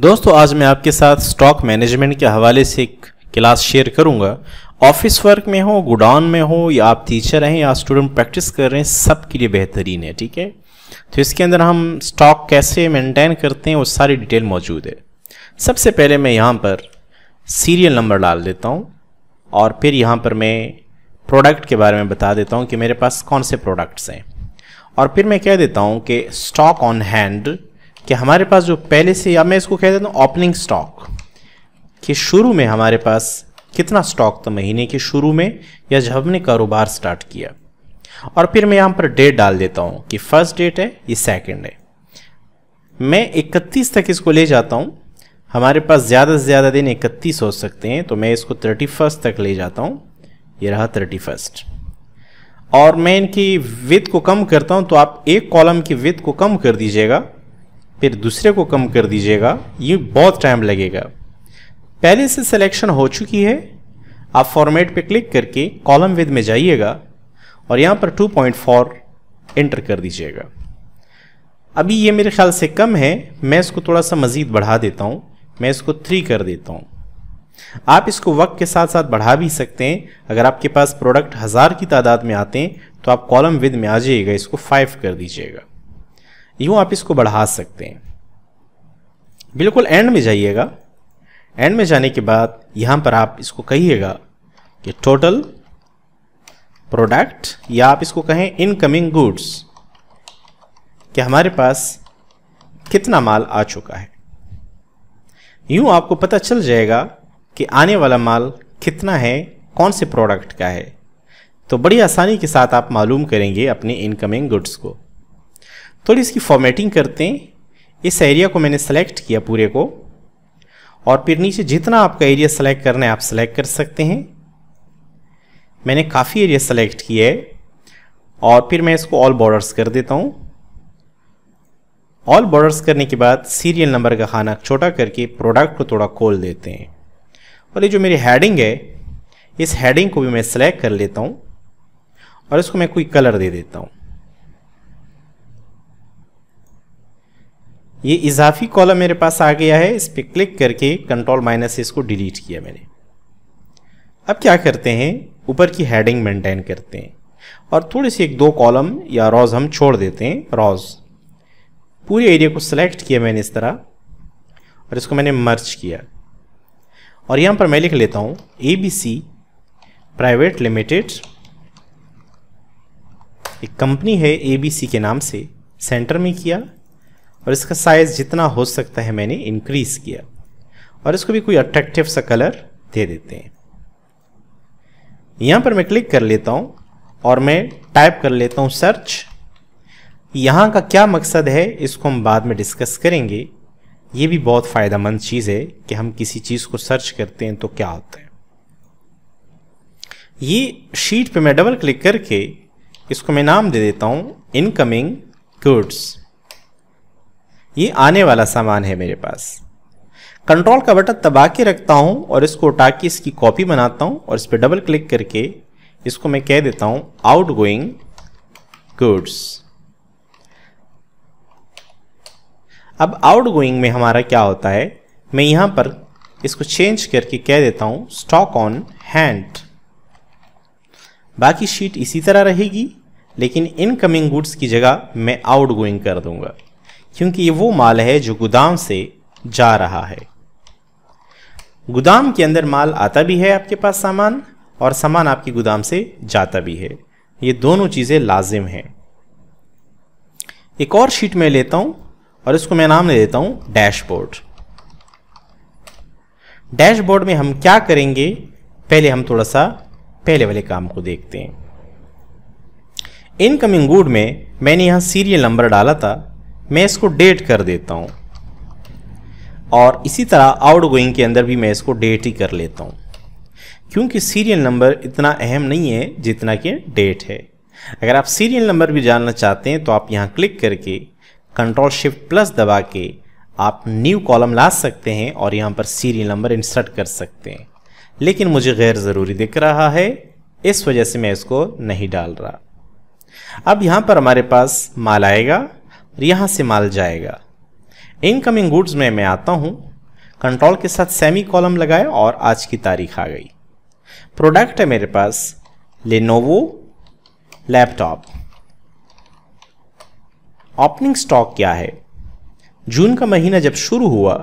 दोस्तों आज मैं आपके साथ स्टॉक मैनेजमेंट के हवाले से एक क्लास शेयर करूंगा ऑफिस वर्क में हो गोडाउन में हो या आप टीचर हैं या स्टूडेंट प्रैक्टिस कर रहे हैं सब के लिए बेहतरीन है ठीक है तो इसके अंदर हम स्टॉक कैसे मेंटेन करते हैं वो सारी डिटेल मौजूद है सबसे पहले मैं यहाँ पर सीरियल नंबर डाल देता हूँ और फिर यहाँ पर मैं प्रोडक्ट के बारे में बता देता हूँ कि मेरे पास कौन से प्रोडक्ट्स हैं और फिर मैं कह देता हूँ कि स्टॉक ऑन हैंड कि हमारे पास जो पहले से या मैं इसको कह देता हूँ ओपनिंग स्टॉक कि शुरू में हमारे पास कितना स्टॉक था महीने के शुरू में या जब हमने कारोबार स्टार्ट किया और फिर मैं यहाँ पर डेट डाल देता हूँ कि फर्स्ट डेट है ये सेकेंड है मैं 31 तक इसको ले जाता हूँ हमारे पास ज़्यादा से ज़्यादा दिन 31 हो सकते हैं तो मैं इसको 31 तक ले जाता हूँ ये रहा थर्टी और मैं इनकी विथ को कम करता हूँ तो आप एक कॉलम की विथ को कम कर दीजिएगा फिर दूसरे को कम कर दीजिएगा ये बहुत टाइम लगेगा पहले से सिलेक्शन हो चुकी है आप फॉर्मेट पे क्लिक करके कॉलम विद में जाइएगा और यहाँ पर 2.4 एंटर कर दीजिएगा अभी ये मेरे ख्याल से कम है मैं इसको थोड़ा सा मज़ीद बढ़ा देता हूँ मैं इसको थ्री कर देता हूँ आप इसको वक्त के साथ साथ बढ़ा भी सकते हैं अगर आपके पास प्रोडक्ट हज़ार की तादाद में आते हैं तो आप कॉलम विद में आ जाइएगा इसको फाइव कर दीजिएगा यूँ आप इसको बढ़ा सकते हैं बिल्कुल एंड में जाइएगा एंड में जाने के बाद यहाँ पर आप इसको कहिएगा कि टोटल प्रोडक्ट या आप इसको कहें इनकमिंग गुड्स कि हमारे पास कितना माल आ चुका है यूँ आपको पता चल जाएगा कि आने वाला माल कितना है कौन से प्रोडक्ट का है तो बड़ी आसानी के साथ आप मालूम करेंगे अपने इनकमिंग गुड्स को थोड़ी इसकी फॉर्मेटिंग करते हैं इस एरिया को मैंने सेलेक्ट किया पूरे को और फिर नीचे जितना आपका एरिया सेलेक्ट करना है आप सेलेक्ट कर सकते हैं मैंने काफ़ी एरिया सेलेक्ट किया है और फिर मैं इसको ऑल बॉर्डर्स कर देता हूँ ऑल बॉर्डर्स करने के बाद सीरियल नंबर का खाना छोटा करके प्रोडक्ट को थोड़ा खोल देते हैं और ये जो मेरी हैडिंग है इस हेडिंग को भी मैं सिलेक्ट कर लेता हूँ और इसको मैं कोई कलर दे देता हूँ ये इजाफी कॉलम मेरे पास आ गया है इस पर क्लिक करके कंट्रोल माइनस इसको डिलीट किया मैंने अब क्या करते हैं ऊपर की हेडिंग मेंटेन करते हैं और थोड़ी सी एक दो कॉलम या रॉज हम छोड़ देते हैं रॉज पूरे एरिया को सिलेक्ट किया मैंने इस तरह और इसको मैंने मर्च किया और यहाँ पर मैं लिख लेता हूँ A B C private limited एक कंपनी है ए बी सी के नाम से सेंटर में किया और इसका साइज़ जितना हो सकता है मैंने इंक्रीज़ किया और इसको भी कोई अट्रैक्टिव सा कलर दे देते हैं यहाँ पर मैं क्लिक कर लेता हूँ और मैं टाइप कर लेता हूँ सर्च यहाँ का क्या मकसद है इसको हम बाद में डिस्कस करेंगे ये भी बहुत फ़ायदेमंद चीज़ है कि हम किसी चीज़ को सर्च करते हैं तो क्या होता है ये शीट पे मैं डबल क्लिक करके इसको मैं नाम दे देता हूँ इनकमिंग गुड्स ये आने वाला सामान है मेरे पास कंट्रोल का बटन दबा के रखता हूँ और इसको उठा के इसकी कॉपी बनाता हूँ और इस पर डबल क्लिक करके इसको मैं कह देता हूँ आउट गोइंग गुड्स अब आउट गोइंग में हमारा क्या होता है मैं यहाँ पर इसको चेंज करके कह देता हूँ स्टॉक ऑन हैंड बाकी शीट इसी तरह रहेगी लेकिन इनकमिंग गुड्स की जगह मैं आउट गोइंग कर दूंगा क्योंकि ये वो माल है जो गोदाम से जा रहा है गोदाम के अंदर माल आता भी है आपके पास सामान और सामान आपके गोदाम से जाता भी है ये दोनों चीज़ें लाजिम हैं एक और शीट में लेता हूं और इसको मैं नाम ले देता हूं डैशबोर्ड डैशबोर्ड में हम क्या करेंगे पहले हम थोड़ा सा पहले वाले काम को देखते हैं इनकमिंग गुड में मैंने यहाँ सीरियल नंबर डाला था मैं इसको डेट कर देता हूँ और इसी तरह आउट गोइंग के अंदर भी मैं इसको डेट ही कर लेता हूँ क्योंकि सीरियल नंबर इतना अहम नहीं है जितना कि डेट है अगर आप सीरियल नंबर भी जानना चाहते हैं तो आप यहाँ क्लिक करके कंट्रोल शिफ्ट प्लस दबा के आप न्यू कॉलम ला सकते हैं और यहाँ पर सीरियल नंबर इंसर्ट कर सकते हैं लेकिन मुझे गैर ज़रूरी दिख रहा है इस वजह से मैं इसको नहीं डाल रहा अब यहाँ पर हमारे पास माल आएगा यहाँ से माल जाएगा इनकमिंग गुड्स में मैं आता हूँ कंट्रोल के साथ सेमी कॉलम लगाए और आज की तारीख आ गई प्रोडक्ट है मेरे पास लेनोवो लैपटॉप ओपनिंग स्टॉक क्या है जून का महीना जब शुरू हुआ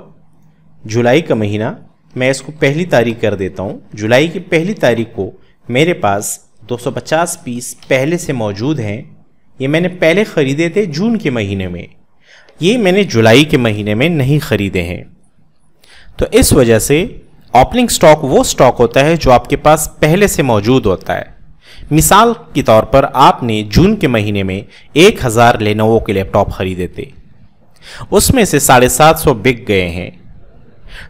जुलाई का महीना मैं इसको पहली तारीख कर देता हूँ जुलाई की पहली तारीख को मेरे पास 250 पीस पहले से मौजूद हैं ये मैंने पहले ख़रीदे थे जून के महीने में ये मैंने जुलाई के महीने में नहीं ख़रीदे हैं तो इस वजह से ओपनिंग स्टॉक वो स्टॉक होता है जो आपके पास पहले से मौजूद होता है मिसाल के तौर पर आपने जून के महीने में एक हज़ार लेनोवो के लैपटॉप ख़रीदे थे उसमें से साढ़े सात सौ बिक गए हैं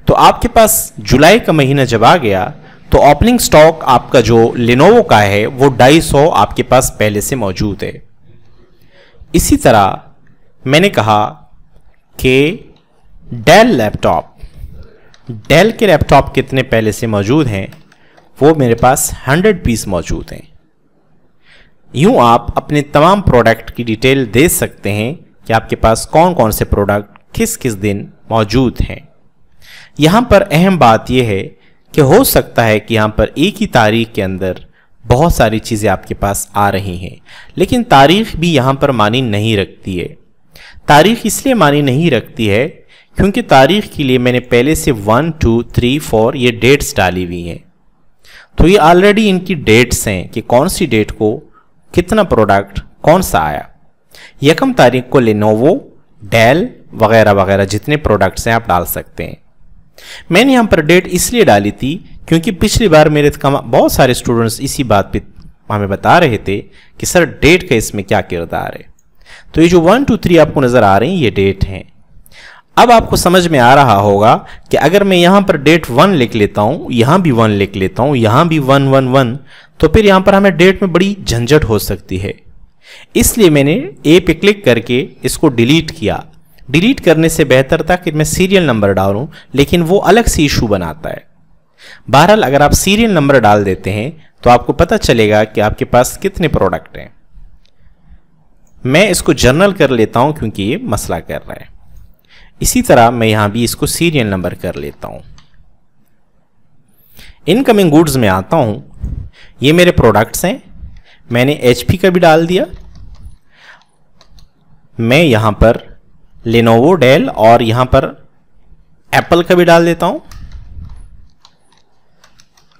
तो आपके पास जुलाई का महीना जब आ गया तो ओपनिंग स्टॉक आपका जो लेनोवो का है वो ढाई सौ आपके पास पहले से मौजूद है इसी तरह मैंने कहा कि डेल लैपटॉप डेल के लैपटॉप कितने पहले से मौजूद हैं वो मेरे पास 100 पीस मौजूद हैं यूँ आप अपने तमाम प्रोडक्ट की डिटेल दे सकते हैं कि आपके पास कौन कौन से प्रोडक्ट किस किस दिन मौजूद हैं यहाँ पर अहम बात यह है कि हो सकता है कि यहाँ पर एक ही तारीख के अंदर बहुत सारी चीज़ें आपके पास आ रही हैं लेकिन तारीख भी यहाँ पर मानी नहीं रखती है तारीख इसलिए मानी नहीं रखती है क्योंकि तारीख के लिए मैंने पहले से वन टू थ्री फोर ये डेट्स डाली हुई हैं तो ये ऑलरेडी इनकी डेट्स हैं कि कौन सी डेट को कितना प्रोडक्ट कौन सा आया यकम तारीख को लेनोवो डेल वगैरह वगैरह जितने प्रोडक्ट्स हैं आप डाल सकते हैं मैंने यहाँ पर डेट इसलिए डाली थी क्योंकि पिछली बार मेरे बहुत सारे स्टूडेंट्स इसी बात पे हमें बता रहे थे कि सर डेट का इसमें क्या किरदार है तो ये जो वन टू थ्री आपको नज़र आ रही हैं ये डेट हैं अब आपको समझ में आ रहा होगा कि अगर मैं यहां पर डेट वन लिख लेता हूं यहां भी वन लिख लेता हूँ यहां भी वन वन वन तो फिर यहां पर हमें डेट में बड़ी झंझट हो सकती है इसलिए मैंने ए पे क्लिक करके इसको डिलीट किया डिलीट करने से बेहतर था कि मैं सीरियल नंबर डालूं लेकिन वो अलग से इशू बनाता है बहरहाल अगर आप सीरियल नंबर डाल देते हैं तो आपको पता चलेगा कि आपके पास कितने प्रोडक्ट हैं मैं इसको जर्नल कर लेता हूं क्योंकि ये मसला कर रहा है इसी तरह मैं यहां भी इसको सीरियल नंबर कर लेता हूं इनकमिंग गुड्स में आता हूं ये मेरे प्रोडक्ट्स हैं मैंने एचपी का भी डाल दिया मैं यहां पर लेनोवो डेल और यहां पर एप्पल का भी डाल देता हूं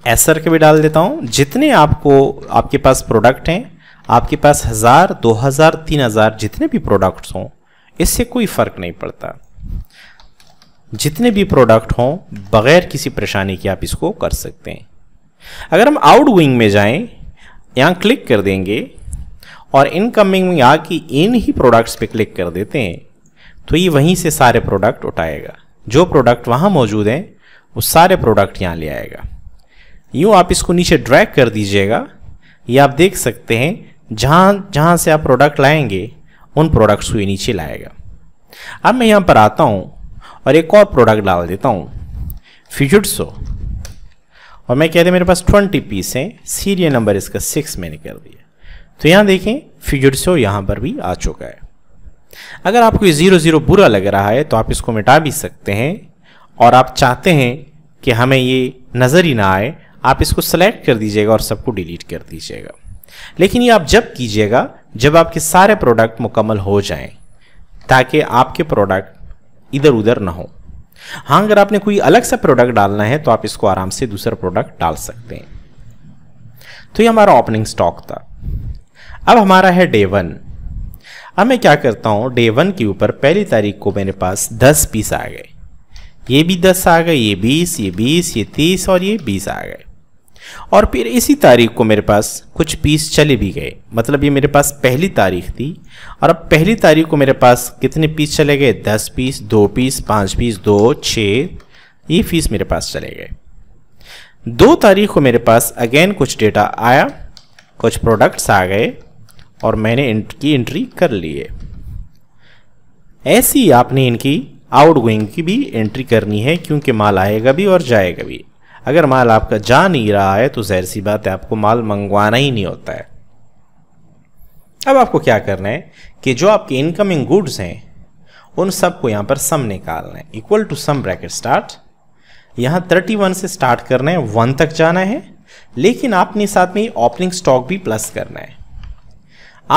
एसर के भी डाल देता हूँ जितने आपको आपके पास प्रोडक्ट हैं आपके पास हज़ार दो हज़ार तीन हज़ार जितने भी प्रोडक्ट्स हों इससे कोई फ़र्क नहीं पड़ता जितने भी प्रोडक्ट हों बग़ैर किसी परेशानी के आप इसको कर सकते हैं अगर हम आउट गोइंग में जाएं यहाँ क्लिक कर देंगे और इनकमिंग में आके इन ही प्रोडक्ट्स पे क्लिक कर देते हैं तो ये वहीं से सारे प्रोडक्ट उठाएगा जो प्रोडक्ट वहाँ मौजूद हैं वो सारे प्रोडक्ट यहाँ ले आएगा यूँ आप इसको नीचे ड्रैग कर दीजिएगा ये आप देख सकते हैं जहाँ जहाँ से आप प्रोडक्ट लाएंगे उन प्रोडक्ट्स को ये नीचे लाएगा अब मैं यहाँ पर आता हूँ और एक और प्रोडक्ट डाल देता हूँ फ्यूजो और मैं कह रहा मेरे पास ट्वेंटी पीस हैं सीरियल नंबर इसका सिक्स मैंने कर दिया तो यहाँ देखें फ्यूजो यहाँ पर भी आ चुका है अगर आपको ये ज़ीरो ज़ीरो बुरा लग रहा है तो आप इसको मिटा भी सकते हैं और आप चाहते हैं कि हमें ये नज़र ही ना आए आप इसको सेलेक्ट कर दीजिएगा और सबको डिलीट कर दीजिएगा लेकिन ये आप जब कीजिएगा जब आपके सारे प्रोडक्ट मुकम्मल हो जाएं ताकि आपके प्रोडक्ट इधर उधर ना हो हाँ अगर आपने कोई अलग सा प्रोडक्ट डालना है तो आप इसको आराम से दूसरा प्रोडक्ट डाल सकते हैं तो ये हमारा ओपनिंग स्टॉक था अब हमारा है डे वन अब मैं क्या करता हूँ डे वन के ऊपर पहली तारीख को मेरे पास दस पीस आ गए ये भी दस आ गए ये बीस ये बीस ये तीस और ये बीस आ गए और फिर इसी तारीख को मेरे पास कुछ पीस चले भी गए मतलब ये मेरे पास पहली तारीख थी और अब पहली तारीख को मेरे पास कितने पीस चले गए दस पीस दो पीस पाँच पीस दो छः ये फीस मेरे पास चले गए दो तारीख को मेरे पास अगेन कुछ डेटा आया कुछ प्रोडक्ट्स आ गए और मैंने इनकी एंट्री कर लिए ऐसी आपने इनकी आउट गोइंग की भी एंट्री करनी है क्योंकि माल आएगा भी और जाएगा भी अगर माल आपका जा नहीं रहा है तो जहर सी बात है आपको माल मंगवाना ही नहीं होता है अब आपको क्या करना है कि जो आपके इनकमिंग गुड्स हैं उन सबको यहाँ पर सम निकालना है equal to sum bracket start यहाँ वन से स्टार्ट करना है वन तक जाना है लेकिन आपने साथ में ओपनिंग स्टॉक भी प्लस करना है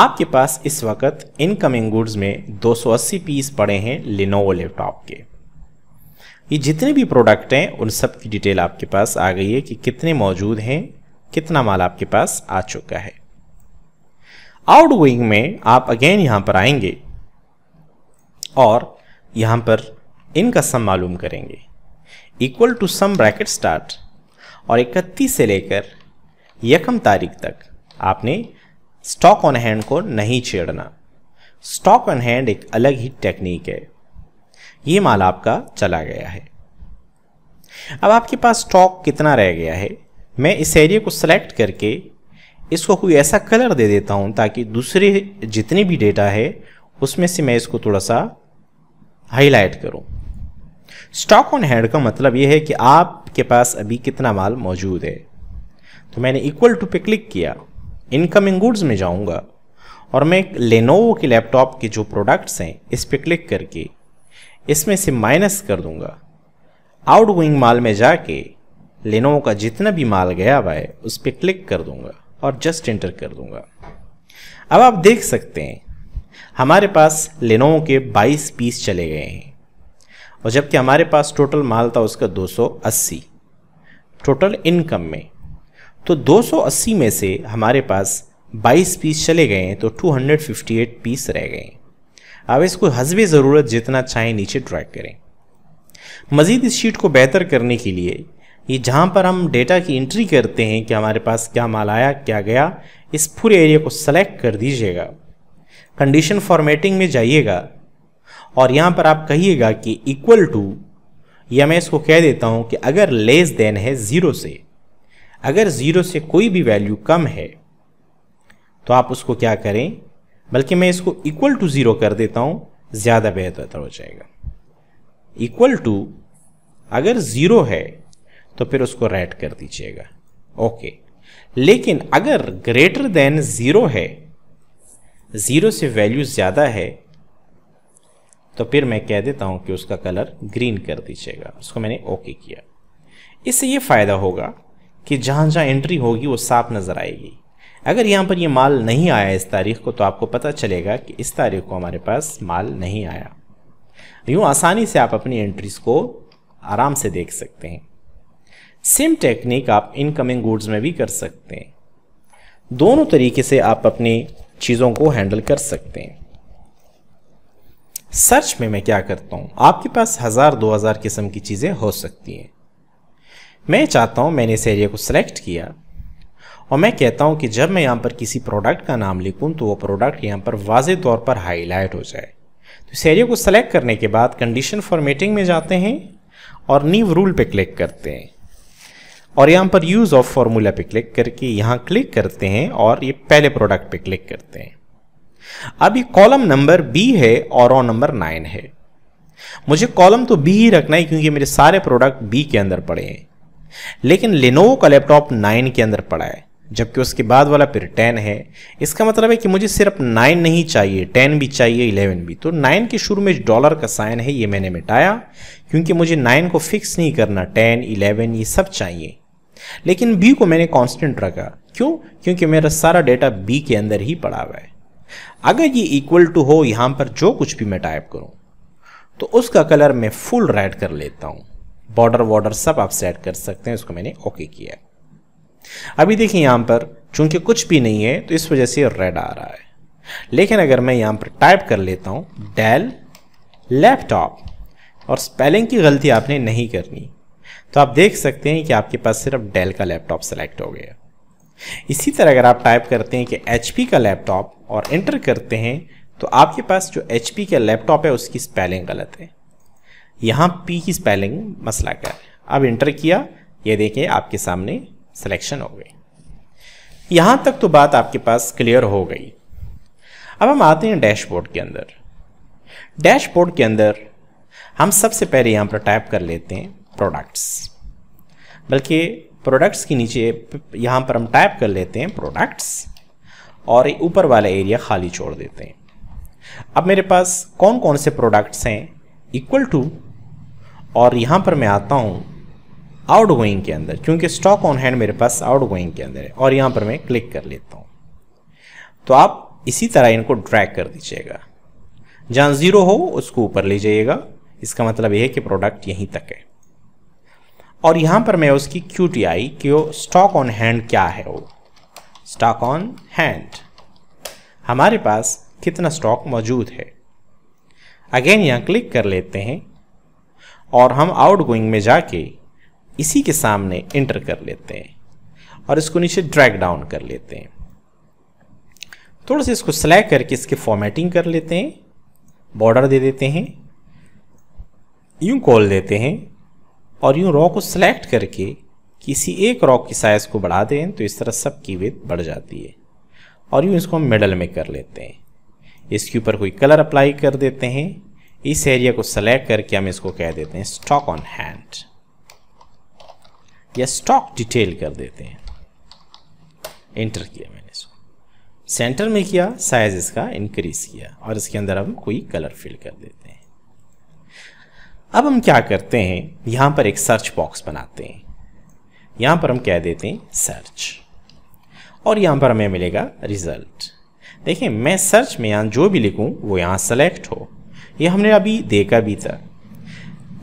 आपके पास इस वक्त इनकमिंग गुड्स में 280 पीस पड़े हैं लिनोवो लैपटॉप के ये जितने भी प्रोडक्ट हैं उन सब की डिटेल आपके पास आ गई है कि कितने मौजूद हैं कितना माल आपके पास आ चुका है आउट में आप अगेन यहां पर आएंगे और यहां पर इनका सम मालूम करेंगे equal to sum bracket start और 31 से लेकर यकम तारीख तक आपने स्टॉक ऑन हैंड को नहीं छेड़ना स्टॉक ऑन हैंड एक अलग ही टेक्निक है ये माल आपका चला गया है अब आपके पास स्टॉक कितना रह गया है मैं इस एरिया को सिलेक्ट करके इसको कोई ऐसा कलर दे देता हूँ ताकि दूसरे जितने भी डेटा है उसमें से मैं इसको थोड़ा सा हाईलाइट करूँ स्टॉक ऑन हैंड का मतलब यह है कि आपके पास अभी कितना माल मौजूद है तो मैंने इक्वल टू पे क्लिक किया इनकमिंग गुड्स में जाऊँगा और मैं लेनोवो के लैपटॉप के जो प्रोडक्ट्स हैं इस पर क्लिक करके इसमें से माइनस कर दूंगा आउट गोइंग माल में जाके लेनोवो का जितना भी माल गया हुआ है उस पर क्लिक कर दूंगा और जस्ट इंटर कर दूंगा अब आप देख सकते हैं हमारे पास लेनोवो के 22 पीस चले गए हैं और जबकि हमारे पास टोटल माल था उसका 280 टोटल इनकम में तो 280 में से हमारे पास 22 पीस चले गए हैं तो 258 पीस रह गए हैं अब इसको हजबी ज़रूरत जितना चाहे नीचे ट्रैक करें मज़ीद इस शीट को बेहतर करने के लिए ये जहाँ पर हम डेटा की एंट्री करते हैं कि हमारे पास क्या माल आया क्या गया इस पूरे एरिया को सेलेक्ट कर दीजिएगा कंडीशन फॉर्मेटिंग में जाइएगा और यहाँ पर आप कहिएगा कि इक्वल टू या मैं इसको कह देता हूँ कि अगर लेस देन है ज़ीरो से अगर ज़ीरो से कोई भी वैल्यू कम है तो आप उसको क्या करें बल्कि मैं इसको इक्वल टू ज़ीरो कर देता हूँ ज़्यादा बेहतर हो जाएगा इक्वल टू अगर ज़ीरो है तो फिर उसको रेड कर दीजिएगा ओके लेकिन अगर ग्रेटर देन ज़ीरो है ज़ीरो से वैल्यू ज़्यादा है तो फिर मैं कह देता हूँ कि उसका कलर ग्रीन कर दीजिएगा उसको मैंने ओके किया इससे ये फ़ायदा होगा कि जहाँ जहाँ एंट्री होगी वो साफ नज़र आएगी अगर यहाँ पर ये माल नहीं आया इस तारीख को तो आपको पता चलेगा कि इस तारीख को हमारे पास माल नहीं आया यूँ आसानी से आप अपनी एंट्रीज को आराम से देख सकते हैं सेम टेक्निक आप इनकमिंग गुड्स में भी कर सकते हैं दोनों तरीके से आप अपनी चीज़ों को हैंडल कर सकते हैं सर्च में मैं क्या करता हूँ आपके पास हज़ार दो हज़ार किस्म की चीज़ें हो सकती हैं मैं चाहता हूँ मैंने इस एरिया को सिलेक्ट किया और मैं कहता हूँ कि जब मैं यहाँ पर किसी प्रोडक्ट का नाम लिखूँ तो वो प्रोडक्ट यहाँ पर वाज तौर पर हाईलाइट हो जाए तो इस एरिया को सेलेक्ट करने के बाद कंडीशन फॉर्मेटिंग में जाते हैं और न्यू रूल पे क्लिक करते हैं और यहाँ पर यूज़ ऑफ फार्मूला पे क्लिक करके यहाँ क्लिक करते हैं और ये पहले प्रोडक्ट पे क्लिक करते हैं अब ये कॉलम नंबर बी है और ऑन नंबर नाइन है मुझे कॉलम तो बी ही रखना है क्योंकि मेरे सारे प्रोडक्ट बी के अंदर पड़े हैं लेकिन लेनोवो का लैपटॉप नाइन के अंदर पड़ा है जबकि उसके बाद वाला फिर टेन है इसका मतलब है कि मुझे सिर्फ नाइन नहीं चाहिए टेन भी चाहिए इलेवन भी तो नाइन के शुरू में डॉलर का साइन है ये मैंने मिटाया क्योंकि मुझे नाइन को फिक्स नहीं करना टेन इलेवन ये सब चाहिए लेकिन बी को मैंने कांस्टेंट रखा क्यों क्योंकि मेरा सारा डेटा बी के अंदर ही पड़ा हुआ है अगर ये इक्वल टू हो यहाँ पर जो कुछ भी मैं टाइप करूँ तो उसका कलर मैं फुल रेड कर लेता हूँ बॉर्डर वॉर्डर सब आप सेट कर सकते हैं उसको मैंने ओके किया अभी देखिए यहाँ पर चूंकि कुछ भी नहीं है तो इस वजह से रेड आ रहा है लेकिन अगर मैं यहाँ पर टाइप कर लेता हूँ डेल लैपटॉप और स्पेलिंग की गलती आपने नहीं करनी तो आप देख सकते हैं कि आपके पास सिर्फ डेल का लैपटॉप सेलेक्ट हो गया इसी तरह अगर आप टाइप करते हैं कि एच का लैपटॉप और इंटर करते हैं तो आपके पास जो एच का लैपटॉप है उसकी स्पेलिंग गलत है यहाँ पी की स्पेलिंग मसला कर अब इंटर किया ये देखें आपके सामने सिलेक्शन हो गई यहाँ तक तो बात आपके पास क्लियर हो गई अब हम आते हैं डैशबोर्ड के अंदर डैशबोर्ड के अंदर हम सबसे पहले यहाँ पर टाइप कर लेते हैं प्रोडक्ट्स बल्कि प्रोडक्ट्स के नीचे यहाँ पर हम टाइप कर लेते हैं प्रोडक्ट्स और ऊपर वाला एरिया खाली छोड़ देते हैं अब मेरे पास कौन कौन से प्रोडक्ट्स हैं इक्वल टू और यहाँ पर मैं आता हूँ आउट गोइंग के अंदर क्योंकि स्टॉक ऑन हैंड मेरे पास आउट गोइंग के अंदर है और यहाँ पर मैं क्लिक कर लेता हूँ तो आप इसी तरह इनको ड्रैग कर दीजिएगा जहाँ ज़ीरो हो उसको ऊपर ले जाइएगा इसका मतलब यह है कि प्रोडक्ट यहीं तक है और यहाँ पर मैं उसकी क्यू टी आई कि स्टॉक ऑन हैंड क्या है वो स्टॉक ऑन हैंड हमारे पास कितना स्टॉक मौजूद है अगेन यहाँ क्लिक कर लेते हैं और हम आउट गोइंग में जाके इसी के सामने इंटर कर लेते हैं और इसको नीचे ड्रैग डाउन कर लेते हैं थोड़ा सा इसको सिलेक्ट करके इसके फॉर्मेटिंग कर लेते हैं बॉर्डर दे देते हैं यूं कॉल देते हैं और यूं रॉ को सिलेक्ट करके किसी एक रॉक की साइज़ को बढ़ा दें तो इस तरह सब की वेद बढ़ जाती है और यूं इसको हम मिडल में कर लेते हैं इसके ऊपर कोई कलर अप्लाई कर देते हैं इस एरिया को सेलेक्ट करके हम इसको कह देते हैं स्टॉक ऑन हैंड या स्टॉक डिटेल कर देते हैं एंटर किया मैंने इसको सेंटर में किया साइज इसका इंक्रीज किया और इसके अंदर हम कोई कलर फिल कर देते हैं अब हम क्या करते हैं यहां पर एक सर्च बॉक्स बनाते हैं यहां पर हम कह देते हैं सर्च और यहां पर हमें मिलेगा रिजल्ट देखिए मैं सर्च में यहां जो भी लिखूँ वो यहां सेलेक्ट हो ये हमने अभी देखा भी था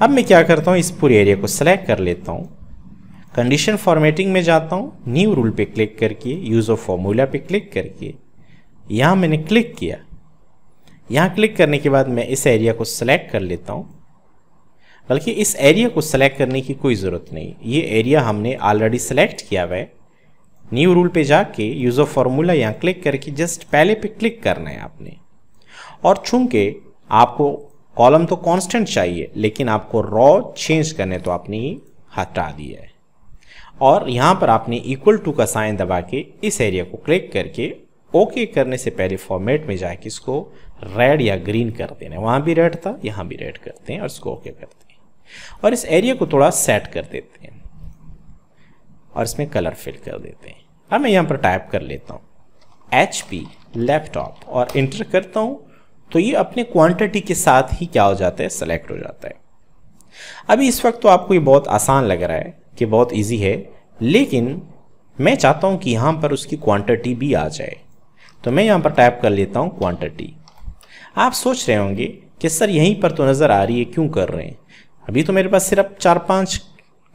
अब मैं क्या करता हूँ इस पूरे एरिया को सेलेक्ट कर लेता हूँ कंडीशन फॉर्मेटिंग में जाता हूँ न्यू रूल पे क्लिक करके यूज़ ऑफ फॉर्मूला पे क्लिक करके यहाँ मैंने क्लिक किया यहाँ क्लिक करने के बाद मैं इस एरिया को सेलेक्ट कर लेता हूँ बल्कि इस एरिया को सेलेक्ट करने की कोई ज़रूरत नहीं ये एरिया हमने ऑलरेडी सेलेक्ट किया हुआ है न्यू रूल पे जाके यूज ऑफ फार्मूला यहाँ क्लिक करके जस्ट पहले पे क्लिक करना है आपने और चूंकि आपको कॉलम तो कांस्टेंट चाहिए लेकिन आपको रॉ चेंज करने तो आपने ही हटा दिया है और यहाँ पर आपने इक्वल टू का साइन दबा के इस एरिया को क्लिक करके ओके okay करने से पहले फॉर्मेट में जाके इसको रेड या ग्रीन कर देना है वहाँ भी रेड था यहाँ भी रेड करते हैं और इसको ओके okay करते हैं और इस एरिया को थोड़ा सेट कर देते हैं और इसमें कलर फिल कर देते हैं अब मैं यहाँ पर टाइप कर लेता हूँ एच पी लैपटॉप और इंटर करता हूँ तो ये अपने क्वांटिटी के साथ ही क्या हो जाता है सेलेक्ट हो जाता है अभी इस वक्त तो आपको ये बहुत आसान लग रहा है कि बहुत इजी है लेकिन मैं चाहता हूँ कि यहाँ पर उसकी क्वांटिटी भी आ जाए तो मैं यहाँ पर टाइप कर लेता हूँ क्वांटिटी आप सोच रहे होंगे कि सर यहीं पर तो नज़र आ रही है क्यों कर रहे हैं अभी तो मेरे पास सिर्फ चार पाँच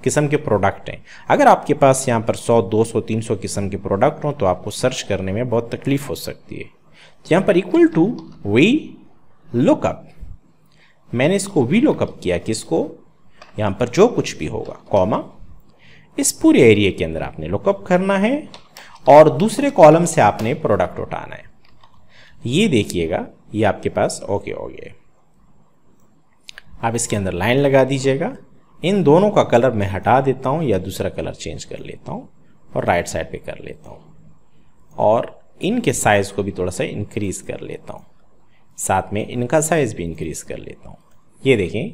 किस्म के प्रोडक्ट हैं अगर आपके पास यहाँ पर 100, 200, 300 किस्म के प्रोडक्ट हों तो आपको सर्च करने में बहुत तकलीफ़ हो सकती है तो यहाँ पर इक्वल टू वी लुकअप मैंने इसको वी लुकअप किया किसको यहाँ पर जो कुछ भी होगा कॉमा इस पूरे एरिया के अंदर आपने लुकअप करना है और दूसरे कॉलम से आपने प्रोडक्ट उठाना है ये देखिएगा ये आपके पास ओके हो गया आप इसके अंदर लाइन लगा दीजिएगा इन दोनों का कलर मैं हटा देता हूँ या दूसरा कलर चेंज कर लेता हूँ और राइट साइड पे कर लेता हूँ और इनके साइज़ को भी थोड़ा सा इंक्रीज़ कर लेता हूँ साथ में इनका साइज़ भी इंक्रीज़ कर लेता हूँ ये देखें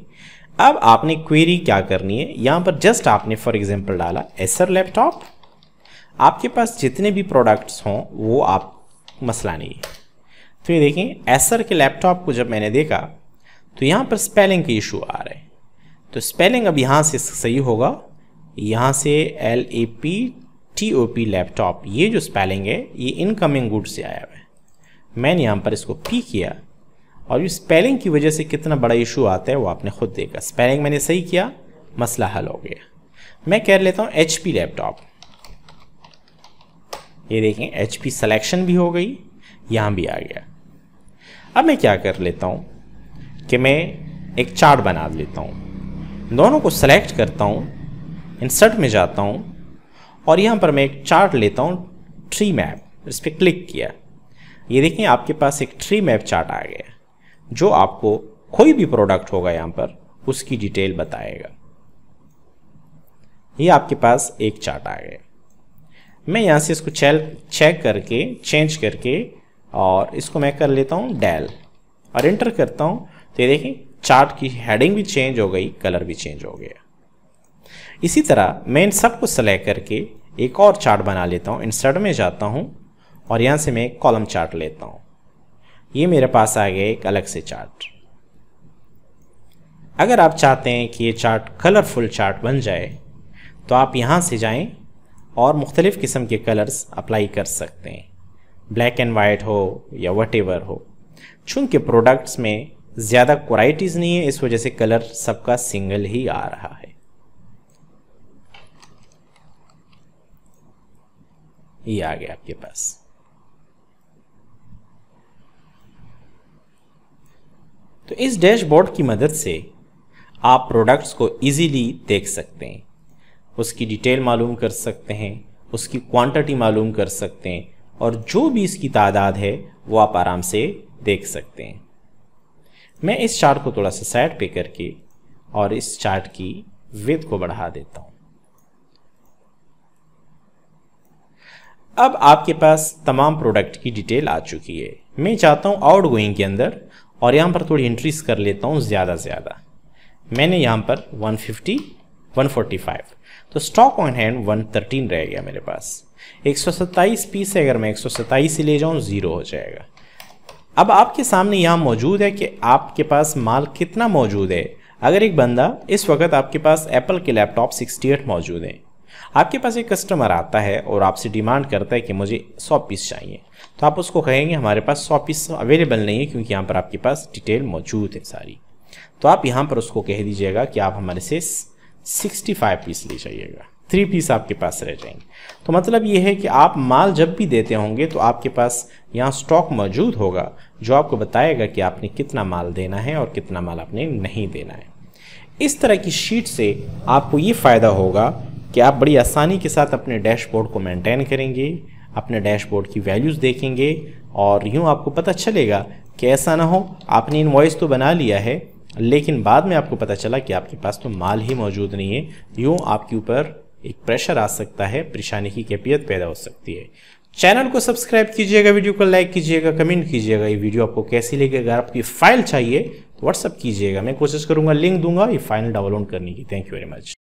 अब आपने क्वेरी क्या करनी है यहाँ पर जस्ट आपने फॉर एग्जांपल डाला एसर लैपटॉप आपके पास जितने भी प्रोडक्ट्स हों वो आप मसला नहीं है तो ये देखें एसर के लैपटॉप को जब मैंने देखा तो यहाँ पर स्पेलिंग के इशू आ रहे हैं तो स्पेलिंग अब यहाँ से सही होगा यहाँ से L A P T O P laptop ये जो स्पेलिंग है ये इनकमिंग गुड से आया हुआ है मैंने यहाँ पर इसको पी किया और ये स्पेलिंग की वजह से कितना बड़ा इशू आता है वो आपने खुद देखा स्पेलिंग मैंने सही किया मसला हल हो गया मैं कह लेता हूँ एच लैपटॉप ये देखें एच पी सेलेक्शन भी हो गई यहाँ भी आ गया अब मैं क्या कर लेता हूँ कि मैं एक चार्ट बना लेता हूँ दोनों को सेलेक्ट करता हूँ इंसर्ट में जाता हूँ और यहाँ पर मैं एक चार्ट लेता हूँ ट्री मैप इस पर क्लिक किया ये देखें आपके पास एक ट्री मैप चार्ट आ गया जो आपको कोई भी प्रोडक्ट होगा यहाँ पर उसकी डिटेल बताएगा ये आपके पास एक चार्ट आ गया मैं यहाँ से इसको चेक करके चेंज करके और इसको मैं कर लेता हूँ डैल और एंटर करता हूँ तो ये देखें चार्ट की हेडिंग भी चेंज हो गई कलर भी चेंज हो गया इसी तरह मैं इन सबको सेलेक्ट करके एक और चार्ट बना लेता हूँ इंसर्ट में जाता हूँ और यहाँ से मैं कॉलम चार्ट लेता हूँ ये मेरे पास आ गया एक अलग से चार्ट अगर आप चाहते हैं कि ये चार्ट कलरफुल चार्ट बन जाए तो आप यहाँ से जाएं और मुख्तलिफ़ किस्म के कलर्स अप्लाई कर सकते हैं ब्लैक एंड वाइट हो या वट हो चूँकि प्रोडक्ट्स में ज़्यादा क्वाइटीज़ नहीं है इस वजह से कलर सबका सिंगल ही आ रहा है ये आ गया आपके पास तो इस डैशबोर्ड की मदद से आप प्रोडक्ट्स को इजीली देख सकते हैं उसकी डिटेल मालूम कर सकते हैं उसकी क्वांटिटी मालूम कर सकते हैं और जो भी इसकी तादाद है वो आप आराम से देख सकते हैं मैं इस चार्ट को थोड़ा सा साइड पे करके और इस चार्ट की वेद को बढ़ा देता हूं अब आपके पास तमाम प्रोडक्ट की डिटेल आ चुकी है मैं चाहता हूं आउट गोइंग के अंदर और यहाँ पर थोड़ी इंट्रीज कर लेता हूँ ज़्यादा ज़्यादा मैंने यहाँ पर 150 145 तो स्टॉक ऑन हैंड 113 रह गया मेरे पास एक पीस है अगर मैं एक से ले जाऊँ ज़ीरो हो जाएगा अब आपके सामने यहाँ मौजूद है कि आपके पास माल कितना मौजूद है अगर एक बंदा इस वक्त आपके पास एप्पल के लैपटॉप 68 मौजूद हैं आपके पास एक कस्टमर आता है और आपसे डिमांड करता है कि मुझे 100 पीस चाहिए तो आप उसको कहेंगे हमारे पास सौ पीस अवेलेबल नहीं है क्योंकि यहाँ पर आपके पास डिटेल मौजूद है सारी तो आप यहाँ पर उसको कह दीजिएगा कि आप हमारे से सिक्सटी फाइव पीस ले जाइएगा थ्री पीस आपके पास रह जाएंगे तो मतलब ये है कि आप माल जब भी देते होंगे तो आपके पास यहाँ स्टॉक मौजूद होगा जो आपको बताएगा कि आपने कितना माल देना है और कितना माल आपने नहीं देना है इस तरह की शीट से आपको ये फ़ायदा होगा कि आप बड़ी आसानी के साथ अपने डैशबोर्ड को मेंटेन करेंगे अपने डैशबोर्ड की वैल्यूज़ देखेंगे और यूँ आपको पता चलेगा कि ऐसा ना हो आपने इन्वॉइस तो बना लिया है लेकिन बाद में आपको पता चला कि आपके पास तो माल ही मौजूद नहीं है यूँ आपके ऊपर एक प्रेशर आ सकता है परेशानी की कैफियत पैदा हो सकती है चैनल को सब्सक्राइब कीजिएगा वीडियो को लाइक कीजिएगा कमेंट कीजिएगा ये वीडियो आपको कैसी लगी अगर आपकी फाइल चाहिए तो व्हाट्सअप कीजिएगा मैं कोशिश करूंगा लिंक दूंगा ये फाइल डाउनलोड करने की थैंक यू वेरी मच